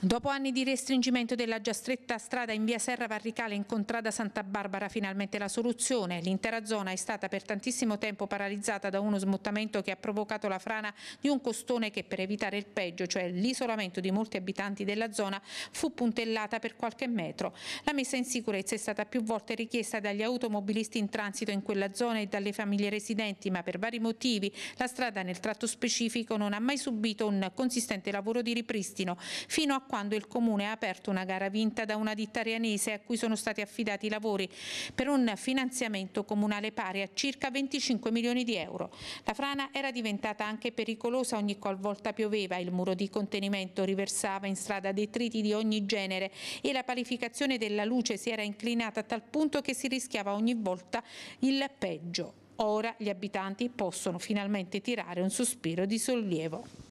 Dopo anni di restringimento della già stretta strada in via Serra Varricale in contrada Santa Barbara finalmente la soluzione. L'intera zona è stata per tantissimo tempo paralizzata da uno smottamento che ha provocato la frana di un costone che per evitare il peggio, cioè l'isolamento di molti abitanti della zona, fu puntellata per qualche metro. La messa in sicurezza è stata più volte richiesta dagli automobilisti in transito in quella zona e dalle famiglie residenti, ma per vari motivi la strada nel tratto specifico non ha mai subito un consistente lavoro di ripristino fino a quando il Comune ha aperto una gara vinta da una ditta rianese a cui sono stati affidati i lavori per un finanziamento comunale pari a circa 25 milioni di euro. La frana era diventata anche pericolosa ogni qualvolta pioveva, il muro di contenimento riversava in strada detriti di ogni genere e la palificazione della luce si era inclinata a tal punto che si rischiava ogni volta il peggio. Ora gli abitanti possono finalmente tirare un sospiro di sollievo.